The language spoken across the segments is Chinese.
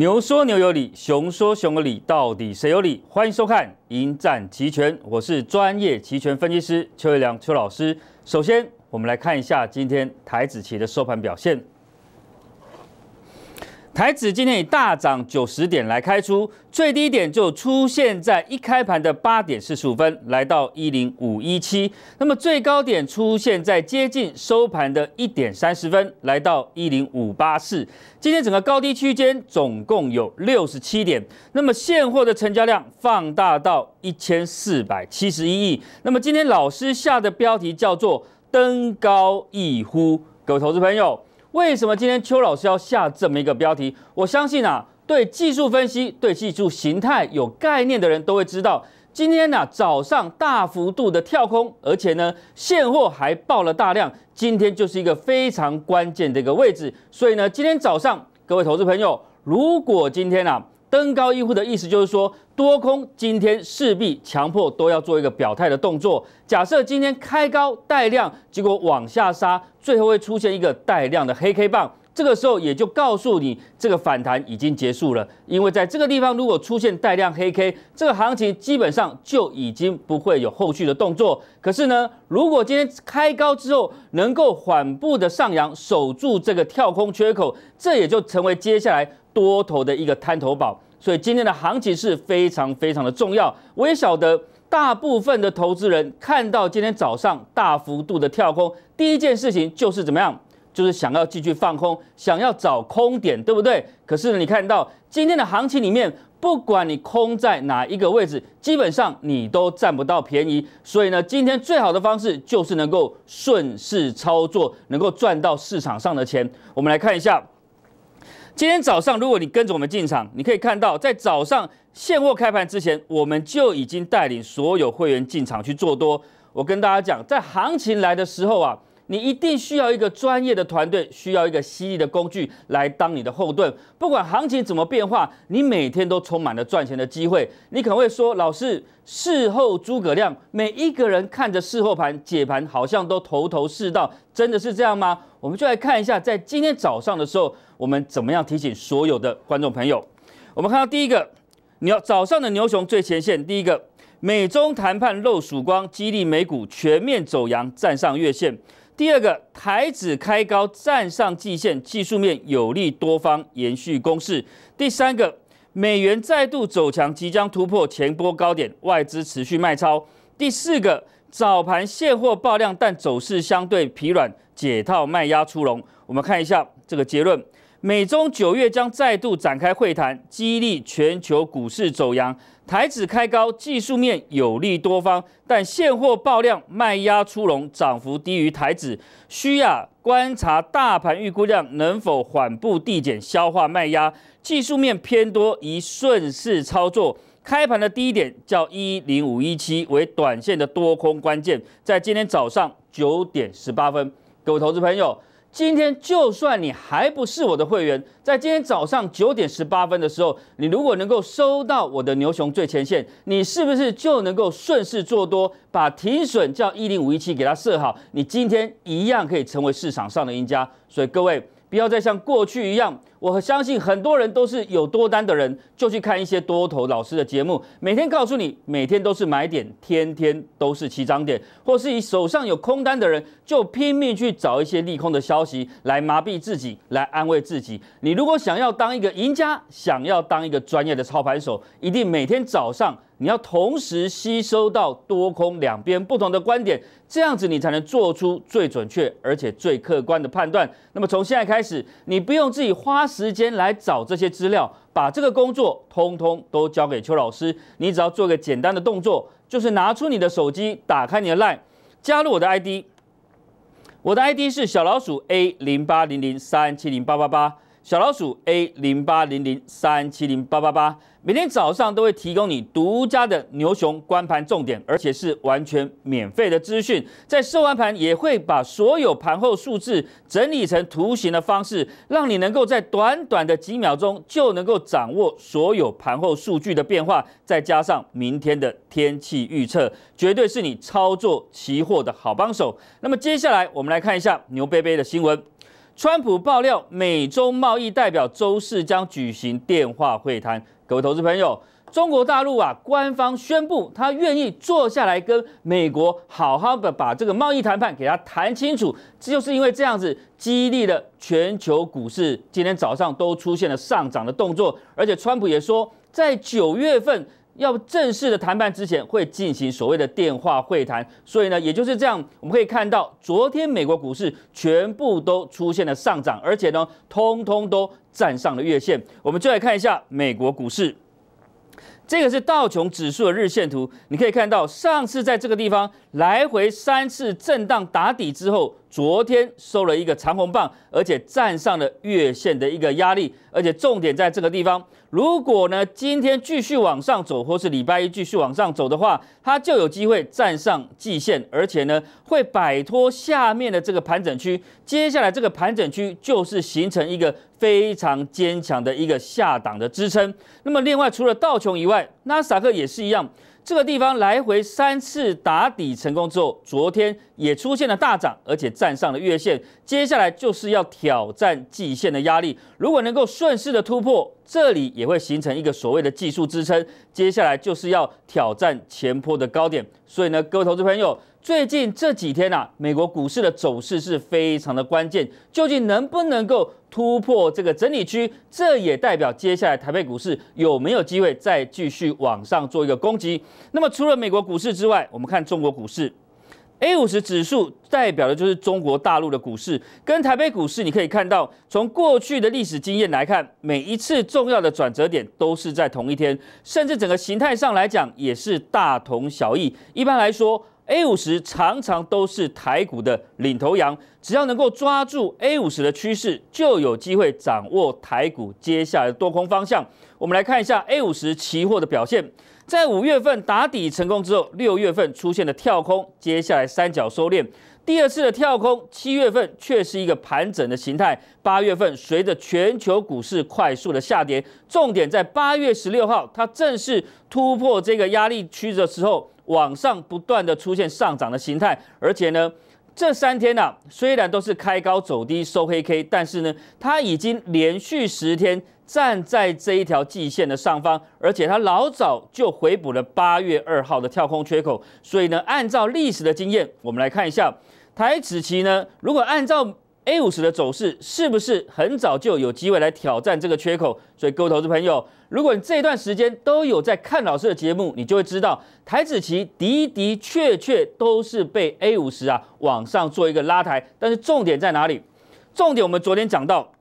牛说牛有理，熊说熊有理，到底谁有理？欢迎收看《赢战期权》，我是专业期权分析师邱维良，邱老师。首先，我们来看一下今天台子期的收盘表现。台指今天以大涨九十点来开出，最低点就出现在一开盘的八点四十五分，来到一零五一七。那么最高点出现在接近收盘的一点三十分，来到一零五八四。今天整个高低区间总共有六十七点。那么现货的成交量放大到一千四百七十一亿。那么今天老师下的标题叫做“登高一呼”，各位投资朋友。为什么今天邱老师要下这么一个标题？我相信啊，对技术分析、对技术形态有概念的人都会知道，今天啊早上大幅度的跳空，而且呢现货还爆了大量，今天就是一个非常关键的一个位置。所以呢，今天早上各位投资朋友，如果今天啊登高一呼的意思就是说。多空今天势必强迫都要做一个表态的动作。假设今天开高带量，结果往下杀，最后会出现一个带量的黑 K 棒，这个时候也就告诉你这个反弹已经结束了。因为在这个地方如果出现带量黑 K，这个行情基本上就已经不会有后续的动作。可是呢，如果今天开高之后能够缓步的上扬，守住这个跳空缺口，这也就成为接下来多头的一个滩头宝。所以今天的行情是非常非常的重要。我也晓得，大部分的投资人看到今天早上大幅度的跳空，第一件事情就是怎么样，就是想要继续放空，想要找空点，对不对？可是你看到今天的行情里面，不管你空在哪一个位置，基本上你都占不到便宜。所以呢，今天最好的方式就是能够顺势操作，能够赚到市场上的钱。我们来看一下。今天早上，如果你跟着我们进场，你可以看到，在早上现货开盘之前，我们就已经带领所有会员进场去做多。我跟大家讲，在行情来的时候啊。你一定需要一个专业的团队，需要一个犀利的工具来当你的后盾。不管行情怎么变化，你每天都充满了赚钱的机会。你可能会说：“老师，事后诸葛亮。”每一个人看着事后盘解盘，好像都头头是道，真的是这样吗？我们就来看一下，在今天早上的时候，我们怎么样提醒所有的观众朋友。我们看到第一个，牛早上的牛熊最前线，第一个，美中谈判露曙光，激励美股全面走阳，站上月线。第二个，台指开高站上季线，技术面有利多方延续攻势。第三个，美元再度走强，即将突破前波高点，外资持续卖超。第四个，早盘现货爆量，但走势相对疲软，解套卖压出笼。我们看一下这个结论。美中九月将再度展开会谈，激励全球股市走阳，台指开高，技术面有利多方，但现货爆量卖压出笼，涨幅低于台指，需要观察大盘预估量能否缓步递减，消化卖压。技术面偏多，宜顺势操作。开盘的低点叫一零五一七，为短线的多空关键。在今天早上九点十八分，各位投资朋友。今天就算你还不是我的会员，在今天早上九点十八分的时候，你如果能够收到我的牛熊最前线，你是不是就能够顺势做多，把停损叫一零五一七给它设好？你今天一样可以成为市场上的赢家。所以各位不要再像过去一样。我相信很多人都是有多单的人，就去看一些多头老师的节目，每天告诉你，每天都是买点，天天都是起涨点，或是以手上有空单的人，就拼命去找一些利空的消息来麻痹自己，来安慰自己。你如果想要当一个赢家，想要当一个专业的操盘手，一定每天早上你要同时吸收到多空两边不同的观点，这样子你才能做出最准确而且最客观的判断。那么从现在开始，你不用自己花。时间来找这些资料，把这个工作通通都交给邱老师。你只要做个简单的动作，就是拿出你的手机，打开你的 LINE，加入我的 ID。我的 ID 是小老鼠 A 零八零零三七零八八八，小老鼠 A 零八零零三七零八八八。每天早上都会提供你独家的牛熊观盘重点，而且是完全免费的资讯。在收完盘也会把所有盘后数字整理成图形的方式，让你能够在短短的几秒钟就能够掌握所有盘后数据的变化。再加上明天的天气预测，绝对是你操作期货的好帮手。那么接下来我们来看一下牛背背的新闻。川普爆料，美洲贸易代表周四将举行电话会谈。各位投资朋友，中国大陆啊，官方宣布他愿意坐下来跟美国好好的把这个贸易谈判给他谈清楚，就是因为这样子激励了全球股市，今天早上都出现了上涨的动作。而且川普也说，在九月份。要正式的谈判之前，会进行所谓的电话会谈。所以呢，也就是这样，我们可以看到，昨天美国股市全部都出现了上涨，而且呢，通通都站上了月线。我们就来看一下美国股市，这个是道琼指数的日线图。你可以看到，上次在这个地方来回三次震荡打底之后。昨天收了一个长红棒，而且站上了月线的一个压力，而且重点在这个地方。如果呢今天继续往上走，或是礼拜一继续往上走的话，它就有机会站上季线，而且呢会摆脱下面的这个盘整区。接下来这个盘整区就是形成一个非常坚强的一个下档的支撑。那么另外除了道琼以外，纳斯克也是一样，这个地方来回三次打底成功之后，昨天。也出现了大涨，而且站上了月线，接下来就是要挑战季线的压力。如果能够顺势的突破，这里也会形成一个所谓的技术支撑。接下来就是要挑战前坡的高点。所以呢，各位投资朋友，最近这几天啊，美国股市的走势是非常的关键，究竟能不能够突破这个整理区？这也代表接下来台北股市有没有机会再继续往上做一个攻击？那么除了美国股市之外，我们看中国股市。A 五十指数代表的就是中国大陆的股市跟台北股市，你可以看到，从过去的历史经验来看，每一次重要的转折点都是在同一天，甚至整个形态上来讲也是大同小异。一般来说，A 五十常常都是台股的领头羊，只要能够抓住 A 五十的趋势，就有机会掌握台股接下来的多空方向。我们来看一下 A 五十期货的表现，在五月份打底成功之后，六月份出现了跳空，接下来三角收敛，第二次的跳空，七月份却是一个盘整的形态，八月份随着全球股市快速的下跌，重点在八月十六号，它正式突破这个压力区的时候，往上不断的出现上涨的形态，而且呢，这三天呢，虽然都是开高走低收黑 K，但是呢，它已经连续十天。站在这一条季线的上方，而且它老早就回补了八月二号的跳空缺口，所以呢，按照历史的经验，我们来看一下台指期呢，如果按照 A 五十的走势，是不是很早就有机会来挑战这个缺口？所以，各位投资朋友，如果你这段时间都有在看老师的节目，你就会知道台指期的的确确都是被 A 五十啊往上做一个拉抬，但是重点在哪里？重点我们昨天讲到。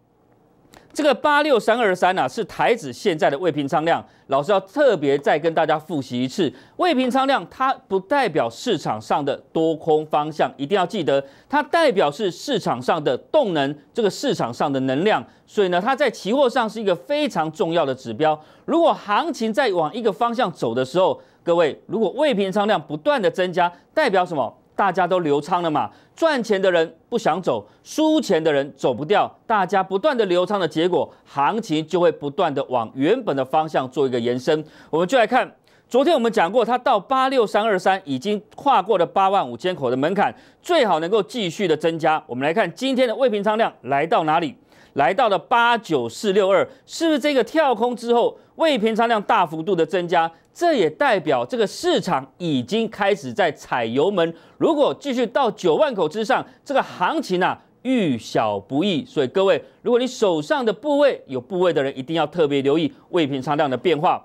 这个八六三二三呢，是台指现在的未平仓量。老师要特别再跟大家复习一次，未平仓量它不代表市场上的多空方向，一定要记得，它代表是市场上的动能，这个市场上的能量。所以呢，它在期货上是一个非常重要的指标。如果行情在往一个方向走的时候，各位如果未平仓量不断的增加，代表什么？大家都流仓了嘛？赚钱的人不想走，输钱的人走不掉。大家不断的流仓的结果，行情就会不断的往原本的方向做一个延伸。我们就来看，昨天我们讲过，它到八六三二三已经跨过了八万五千口的门槛，最好能够继续的增加。我们来看今天的未平仓量来到哪里？来到了八九四六二，是不是这个跳空之后？未平仓量大幅度的增加，这也代表这个市场已经开始在踩油门。如果继续到九万口之上，这个行情呐遇小不易。所以各位，如果你手上的部位有部位的人，一定要特别留意未平仓量的变化。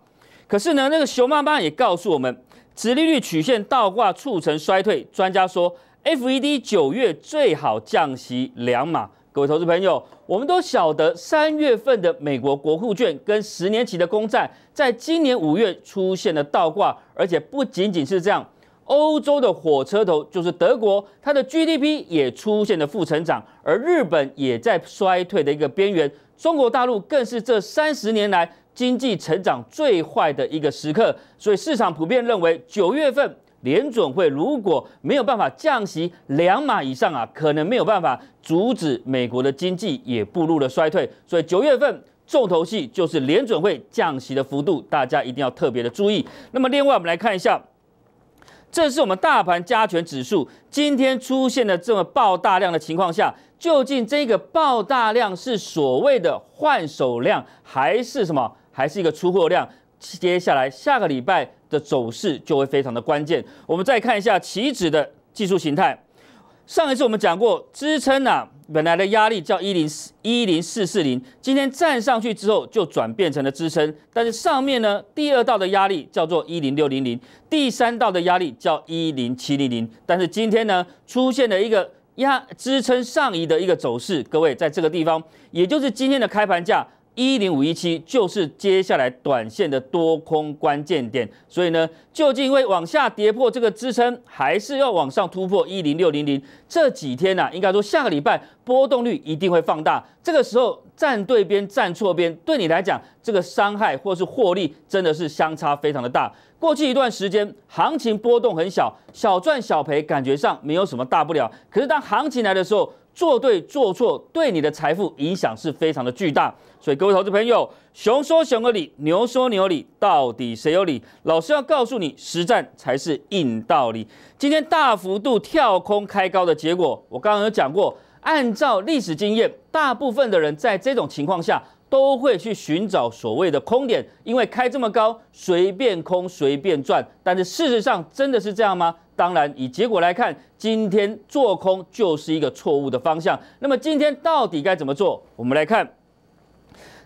可是呢，那个熊妈妈也告诉我们，指利率曲线倒挂促成衰退。专家说，FED 九月最好降息两码。各位投资朋友，我们都晓得，三月份的美国国库券跟十年期的公债，在今年五月出现了倒挂，而且不仅仅是这样，欧洲的火车头就是德国，它的 GDP 也出现了负成长，而日本也在衰退的一个边缘，中国大陆更是这三十年来经济成长最坏的一个时刻，所以市场普遍认为九月份。联准会如果没有办法降息两码以上啊，可能没有办法阻止美国的经济也步入了衰退。所以九月份重头戏就是联准会降息的幅度，大家一定要特别的注意。那么另外我们来看一下，这是我们大盘加权指数今天出现的这么爆大量的情况下，究竟这个爆大量是所谓的换手量，还是什么？还是一个出货量？接下来下个礼拜。的走势就会非常的关键。我们再看一下期指的技术形态。上一次我们讲过支撑呢，本来的压力叫一零一零四四零，今天站上去之后就转变成了支撑。但是上面呢，第二道的压力叫做一零六零零，第三道的压力叫一零七零零。但是今天呢，出现了一个压支撑上移的一个走势。各位在这个地方，也就是今天的开盘价。一零五一七就是接下来短线的多空关键点，所以呢，究竟会往下跌破这个支撑，还是要往上突破一零六零零？这几天呢，应该说下个礼拜波动率一定会放大。这个时候站对边，站错边，对你来讲，这个伤害或是获利真的是相差非常的大。过去一段时间行情波动很小，小赚小赔，感觉上没有什么大不了。可是当行情来的时候，做对做错，对你的财富影响是非常的巨大。所以各位投资朋友，熊说熊有理，牛说牛有理，到底谁有理？老师要告诉你，实战才是硬道理。今天大幅度跳空开高的结果，我刚刚有讲过，按照历史经验，大部分的人在这种情况下都会去寻找所谓的空点，因为开这么高，随便空随便赚。但是事实上，真的是这样吗？当然，以结果来看，今天做空就是一个错误的方向。那么今天到底该怎么做？我们来看，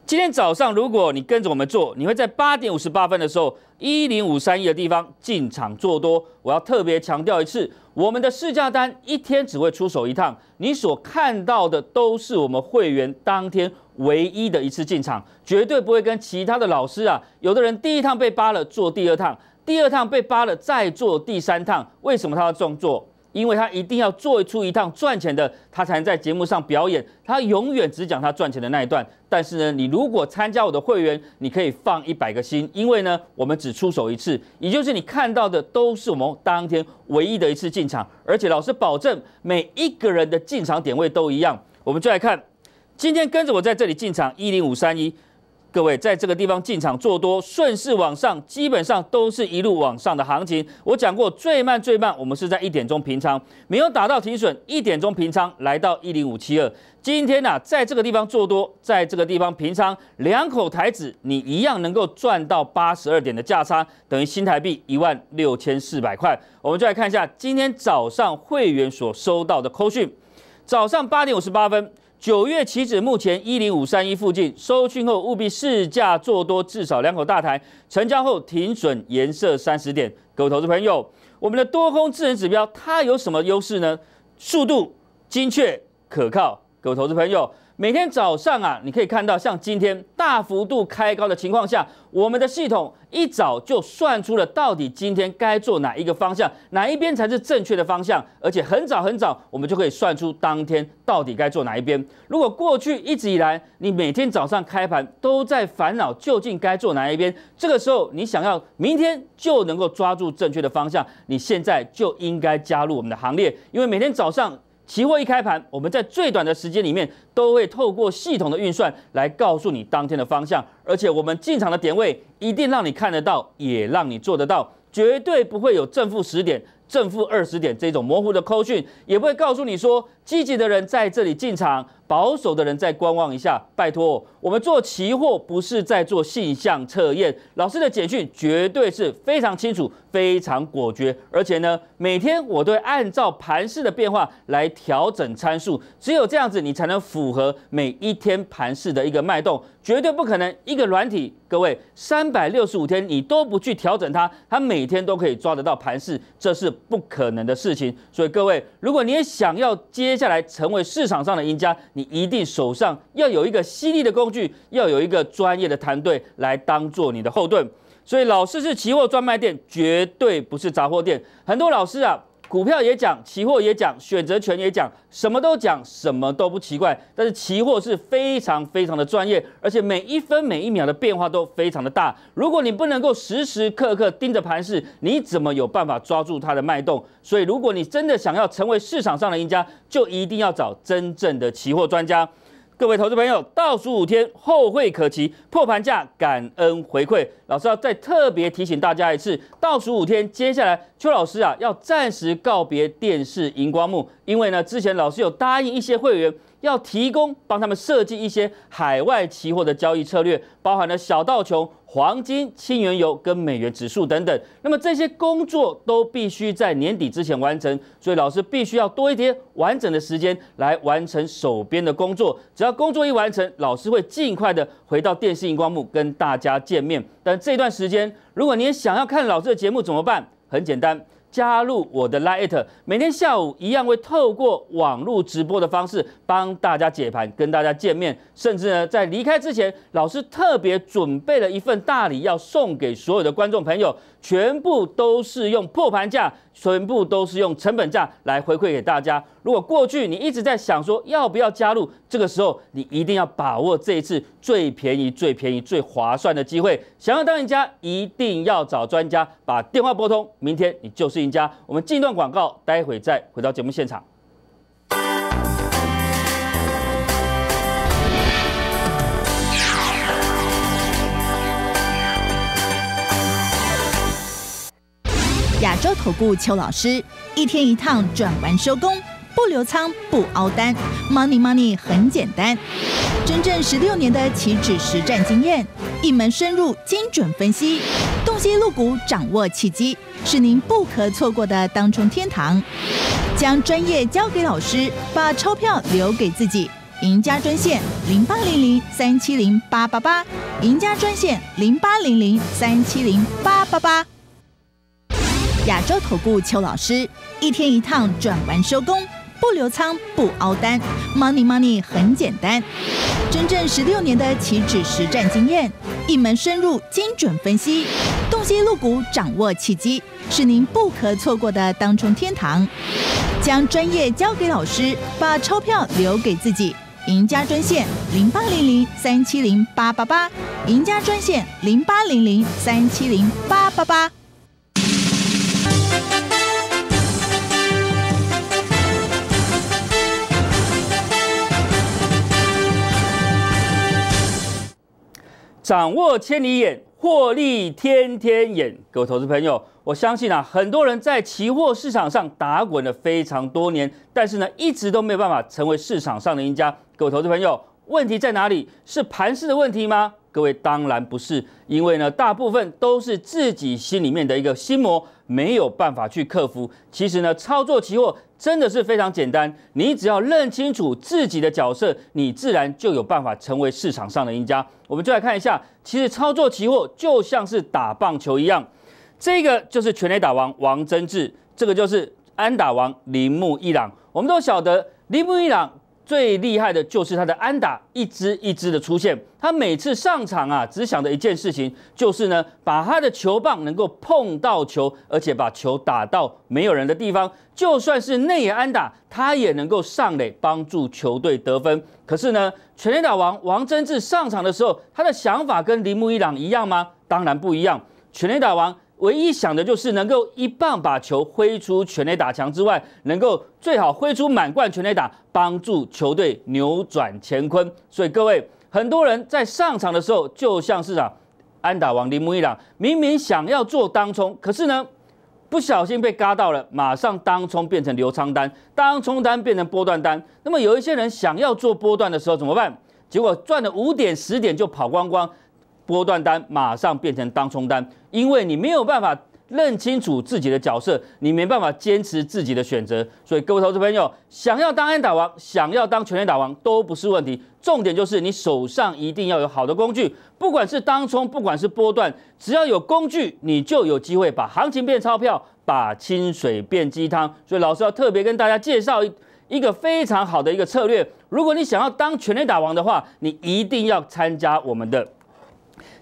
今天早上如果你跟着我们做，你会在八点五十八分的时候，一零五三一的地方进场做多。我要特别强调一次，我们的试价单一天只会出手一趟，你所看到的都是我们会员当天唯一的一次进场，绝对不会跟其他的老师啊，有的人第一趟被扒了，做第二趟。第二趟被扒了，再做第三趟，为什么他要么做？因为他一定要做出一趟赚钱的，他才能在节目上表演。他永远只讲他赚钱的那一段。但是呢，你如果参加我的会员，你可以放一百个心，因为呢，我们只出手一次，也就是你看到的都是我们当天唯一的一次进场，而且老师保证每一个人的进场点位都一样。我们就来看，今天跟着我在这里进场一零五三一。各位在这个地方进场做多，顺势往上，基本上都是一路往上的行情。我讲过最慢最慢，我们是在一点钟平仓，没有打到停损，一点钟平仓来到一零五七二。今天呢，在这个地方做多，在这个地方平仓，两口台指，你一样能够赚到八十二点的价差，等于新台币一万六千四百块。我们就来看一下今天早上会员所收到的扣讯，早上八点五十八分。九月起止，目前一零五三一附近收讯后，务必试价做多至少两口大台，成交后停损延色三十点。各位投资朋友，我们的多空智能指标它有什么优势呢？速度、精确、可靠。各位投资朋友。每天早上啊，你可以看到，像今天大幅度开高的情况下，我们的系统一早就算出了到底今天该做哪一个方向，哪一边才是正确的方向。而且很早很早，我们就可以算出当天到底该做哪一边。如果过去一直以来你每天早上开盘都在烦恼究竟该做哪一边，这个时候你想要明天就能够抓住正确的方向，你现在就应该加入我们的行列，因为每天早上。期货一开盘，我们在最短的时间里面都会透过系统的运算来告诉你当天的方向，而且我们进场的点位一定让你看得到，也让你做得到，绝对不会有正负十点、正负二十点这种模糊的扣讯，也不会告诉你说。积极的人在这里进场，保守的人在观望一下。拜托，我们做期货不是在做性向测验。老师的简讯绝对是非常清楚、非常果决，而且呢，每天我都按照盘势的变化来调整参数。只有这样子，你才能符合每一天盘势的一个脉动。绝对不可能一个软体，各位三百六十五天你都不去调整它，它每天都可以抓得到盘势，这是不可能的事情。所以各位，如果你也想要接。接下来成为市场上的赢家，你一定手上要有一个犀利的工具，要有一个专业的团队来当做你的后盾。所以，老师是期货专卖店，绝对不是杂货店。很多老师啊。股票也讲，期货也讲，选择权也讲，什么都讲，什么都不奇怪。但是期货是非常非常的专业，而且每一分每一秒的变化都非常的大。如果你不能够时时刻刻盯着盘势，你怎么有办法抓住它的脉动？所以，如果你真的想要成为市场上的赢家，就一定要找真正的期货专家。各位投资朋友，倒数五天，后会可期，破盘价感恩回馈。老师要再特别提醒大家一次，倒数五天，接下来邱老师啊要暂时告别电视荧光幕，因为呢，之前老师有答应一些会员。要提供帮他们设计一些海外期货的交易策略，包含了小道琼、黄金、轻原油跟美元指数等等。那么这些工作都必须在年底之前完成，所以老师必须要多一些完整的时间来完成手边的工作。只要工作一完成，老师会尽快的回到电视荧光幕跟大家见面。但这段时间，如果你想要看老师的节目怎么办？很简单。加入我的 Lite，每天下午一样会透过网络直播的方式帮大家解盘，跟大家见面。甚至呢，在离开之前，老师特别准备了一份大礼要送给所有的观众朋友，全部都是用破盘价，全部都是用成本价来回馈给大家。如果过去你一直在想说要不要加入，这个时候你一定要把握这一次最便宜、最便宜、最划算的机会。想要当赢家，一定要找专家，把电话拨通。明天你就是。赢家，我们进一段广告，待会再回到节目现场。亚洲投顾邱老师，一天一趟转完收工，不留仓不熬单，money money 很简单。真正十六年的期止实战经验，一门深入精准分析，洞悉入股，掌握契机。是您不可错过的当冲天堂，将专业交给老师，把钞票留给自己。赢家专线零八零零三七零八八八，赢家专线零八零零三七零八八八。亚洲头部邱老师，一天一趟转完收工，不留仓不熬单，Money Money 很简单。真正十六年的期止实战经验，一门深入精准分析，洞悉入股掌握契机。是您不可错过的当冲天堂，将专业交给老师，把钞票留给自己。赢家专线零八零零三七零八八八，赢家专线零八零零三七零八八八。掌握千里眼。获利天天演，各位投资朋友，我相信啊，很多人在期货市场上打滚了非常多年，但是呢，一直都没有办法成为市场上的赢家。各位投资朋友，问题在哪里？是盘势的问题吗？各位当然不是，因为呢，大部分都是自己心里面的一个心魔没有办法去克服。其实呢，操作期货。真的是非常简单，你只要认清楚自己的角色，你自然就有办法成为市场上的赢家。我们就来看一下，其实操作期货就像是打棒球一样，这个就是全垒打王王贞治，这个就是安打王铃木一朗。我们都晓得铃木一朗。最厉害的就是他的安打，一支一支的出现。他每次上场啊，只想着一件事情就是呢，把他的球棒能够碰到球，而且把球打到没有人的地方。就算是内野安打，他也能够上垒帮助球队得分。可是呢，全垒打王王贞治上场的时候，他的想法跟铃木一朗一样吗？当然不一样。全垒打王。唯一想的就是能够一棒把球挥出全垒打墙之外，能够最好挥出满贯全垒打，帮助球队扭转乾坤。所以各位，很多人在上场的时候，就像是啊安打王铃木一朗，明明想要做当冲，可是呢不小心被嘎到了，马上当冲变成流仓单，当冲单变成波段单。那么有一些人想要做波段的时候怎么办？结果赚了五点十点就跑光光。波段单马上变成当冲单，因为你没有办法认清楚自己的角色，你没办法坚持自己的选择，所以各位投资朋友，想要当安打王，想要当全垒打王都不是问题，重点就是你手上一定要有好的工具，不管是当冲，不管是波段，只要有工具，你就有机会把行情变钞票，把清水变鸡汤。所以老师要特别跟大家介绍一一个非常好的一个策略，如果你想要当全垒打王的话，你一定要参加我们的。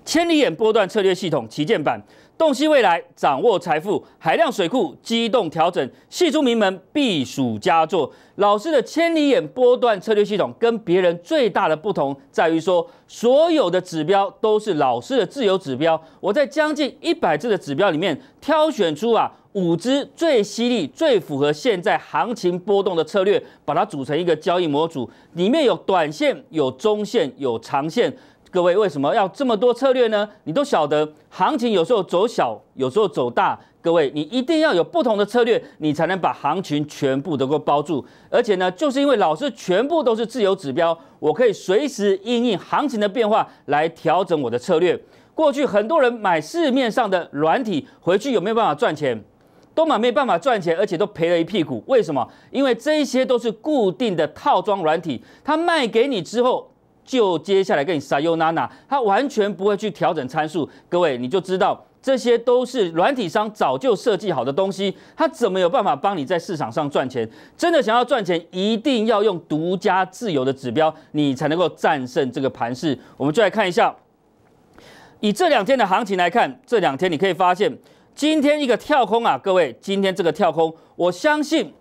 千里眼波段策略系统旗舰版，洞悉未来，掌握财富，海量水库，机动调整，系出名门必属佳作。老师的千里眼波段策略系统跟别人最大的不同在于说，所有的指标都是老师的自由指标。我在将近一百只的指标里面挑选出啊五支最犀利、最符合现在行情波动的策略，把它组成一个交易模组，里面有短线、有中线、有长线。各位，为什么要这么多策略呢？你都晓得，行情有时候走小，有时候走大。各位，你一定要有不同的策略，你才能把行情全部都够包住。而且呢，就是因为老师全部都是自由指标，我可以随时应应行情的变化来调整我的策略。过去很多人买市面上的软体回去有没有办法赚钱？都买没办法赚钱，而且都赔了一屁股。为什么？因为这些都是固定的套装软体，它卖给你之后。就接下来跟你撒优 N A，它完全不会去调整参数，各位你就知道，这些都是软体商早就设计好的东西，它怎么有办法帮你在市场上赚钱？真的想要赚钱，一定要用独家自由的指标，你才能够战胜这个盘势。我们就来看一下，以这两天的行情来看，这两天你可以发现，今天一个跳空啊，各位，今天这个跳空，我相信。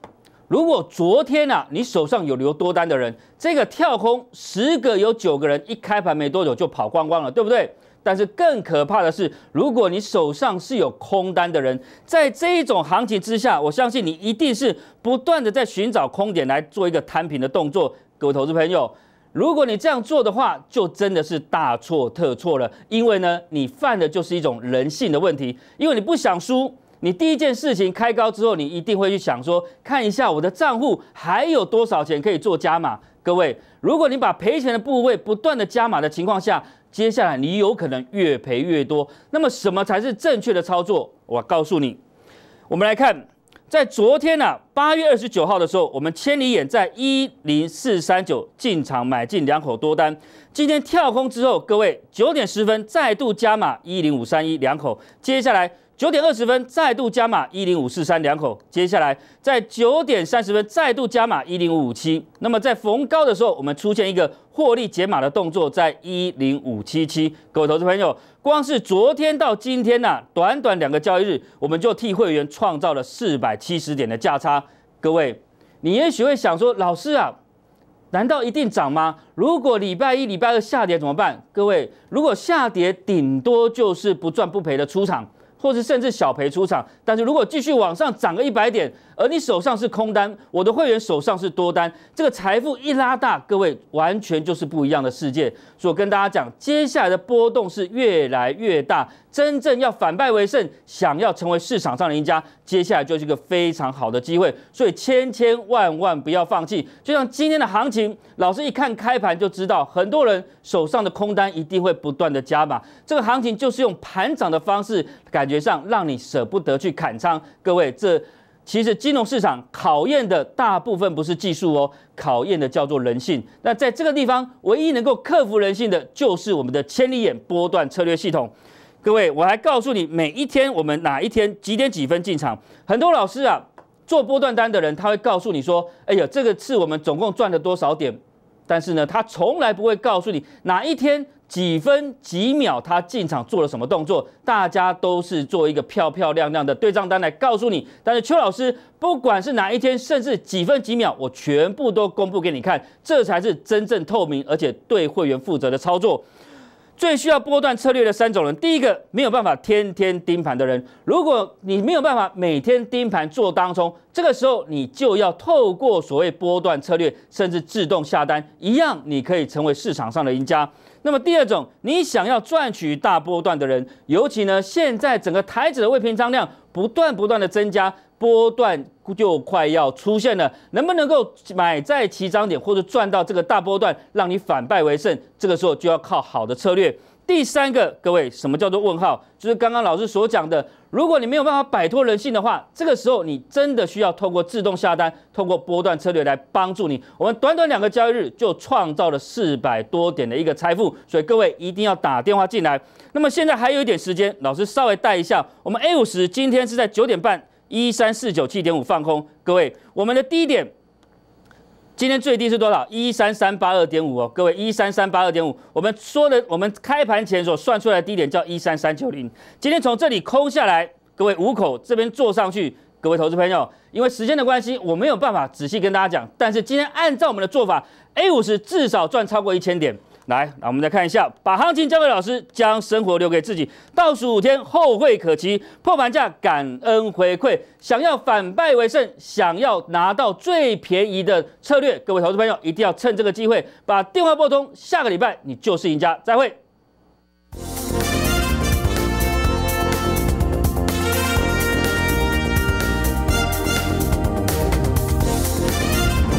如果昨天啊，你手上有留多单的人，这个跳空十个有九个人一开盘没多久就跑光光了，对不对？但是更可怕的是，如果你手上是有空单的人，在这一种行情之下，我相信你一定是不断的在寻找空点来做一个摊平的动作。各位投资朋友，如果你这样做的话，就真的是大错特错了，因为呢，你犯的就是一种人性的问题，因为你不想输。你第一件事情开高之后，你一定会去想说，看一下我的账户还有多少钱可以做加码。各位，如果你把赔钱的部位不断的加码的情况下，接下来你有可能越赔越多。那么什么才是正确的操作？我告诉你，我们来看，在昨天呢，八月二十九号的时候，我们千里眼在一零四三九进场买进两口多单，今天跳空之后，各位九点十分再度加码一零五三一两口，接下来。九点二十分再度加码一零五四三两口，接下来在九点三十分再度加码一零五五七。那么在逢高的时候，我们出现一个获利解码的动作，在一零五七七。各位投资朋友，光是昨天到今天呐，短短两个交易日，我们就替会员创造了四百七十点的价差。各位，你也许会想说，老师啊，难道一定涨吗？如果礼拜一、礼拜二下跌怎么办？各位，如果下跌，顶多就是不赚不赔的出场。或者甚至小赔出场，但是如果继续往上涨个一百点。而你手上是空单，我的会员手上是多单，这个财富一拉大，各位完全就是不一样的世界。所以跟大家讲，接下来的波动是越来越大，真正要反败为胜，想要成为市场上的赢家，接下来就是一个非常好的机会。所以千千万万不要放弃。就像今天的行情，老师一看开盘就知道，很多人手上的空单一定会不断的加码。这个行情就是用盘涨的方式，感觉上让你舍不得去砍仓。各位这。其实金融市场考验的大部分不是技术哦，考验的叫做人性。那在这个地方，唯一能够克服人性的，就是我们的千里眼波段策略系统。各位，我还告诉你，每一天我们哪一天几点几分进场。很多老师啊，做波段单的人，他会告诉你说：“哎呀，这个次我们总共赚了多少点。”但是呢，他从来不会告诉你哪一天。几分几秒他进场做了什么动作？大家都是做一个漂漂亮亮的对账单来告诉你。但是邱老师，不管是哪一天，甚至几分几秒，我全部都公布给你看，这才是真正透明而且对会员负责的操作。最需要波段策略的三种人：第一个没有办法天天盯盘的人，如果你没有办法每天盯盘做当冲，这个时候你就要透过所谓波段策略，甚至自动下单，一样你可以成为市场上的赢家。那么第二种，你想要赚取大波段的人，尤其呢，现在整个台子的未平仓量不断不断的增加，波段就快要出现了，能不能够买在起涨点或者赚到这个大波段，让你反败为胜？这个时候就要靠好的策略。第三个，各位，什么叫做问号？就是刚刚老师所讲的，如果你没有办法摆脱人性的话，这个时候你真的需要通过自动下单，通过波段策略来帮助你。我们短短两个交易日就创造了四百多点的一个财富，所以各位一定要打电话进来。那么现在还有一点时间，老师稍微带一下，我们 A 五十今天是在九点半一三四九七点五放空，各位，我们的低点。今天最低是多少？一三三八二点五哦，各位一三三八二点五。我们说的，我们开盘前所算出来的低点叫一三三九零。今天从这里空下来，各位五口这边坐上去，各位投资朋友，因为时间的关系，我没有办法仔细跟大家讲。但是今天按照我们的做法，A 五十至少赚超过一千点。来，那我们再看一下，把行情交给老师，将生活留给自己。倒数五天，后会可期，破盘价感恩回馈。想要反败为胜，想要拿到最便宜的策略，各位投资朋友一定要趁这个机会把电话拨通。下个礼拜你就是赢家。再会。